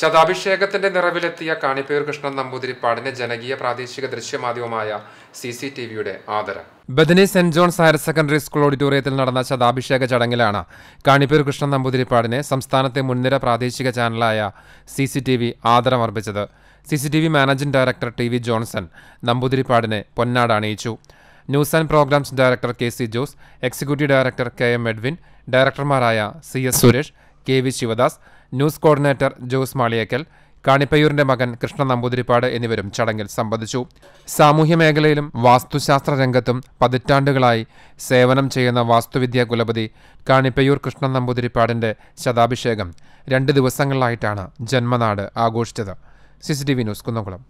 ശതാഭിഷേകത്തിന്റെ നിറവിലെത്തിയ കാണിപ്പേർ കൃഷ്ണൻ നമ്പൂതിരിപ്പാടിന് ജനകീയ പ്രാദേശിക ദൃശ്യമാധ്യമമായ C C T വിയുടെ ആദരം Bethany Saint John's Higher Secondary School ഓഡിറ്റോറിയത്തിൽ നടന്ന ശതാഭിഷേക ചടങ്ങിലാണ് കാണിപ്പേർ കൃഷ്ണൻ നമ്പൂതിരിപ്പാടിനെ സംസ്ഥാനത്തെ മുൻനിര പ്രാദേശിക ചാനലായ സി സി ടി വി ആദരം അർപ്പിച്ചത് C C T V managing director T V Johnson നമ്പൂതിരിപ്പാടിനെ പൊന്നാട് അണിയിച്ചു news and programmes director K C Jose executive director K M Edwin ഡയറക്ടർമാരായ C S Suresh K V Sivadas news coordinator Jose Maliyekkal കാണിപ്പയ്യൂരിന്റെ മകൻ കൃഷ്ണ നമ്പൂതിരിപ്പാട് എന്നിവരും ചടങ്ങിൽ സംബന്ധിച്ചു സാമൂഹ്യ മേഖലയിലും വാസ്തുശാസ്ത്ര രംഗത്തും പതിറ്റാണ്ടുകളായി സേവനം ചെയ്യുന്ന വാസ്തുവിദ്യാ കുലപതി കാണിപ്പയ്യൂർ കൃഷ്ണ നമ്പൂതിരിപ്പാടിന്റെ ശതാഭിഷേകം രണ്ട് ദിവസങ്ങളിലായിട്ടാണ് ജന്മനാട് ആഘോഷിച്ചത് C C T V news Kunnamkulam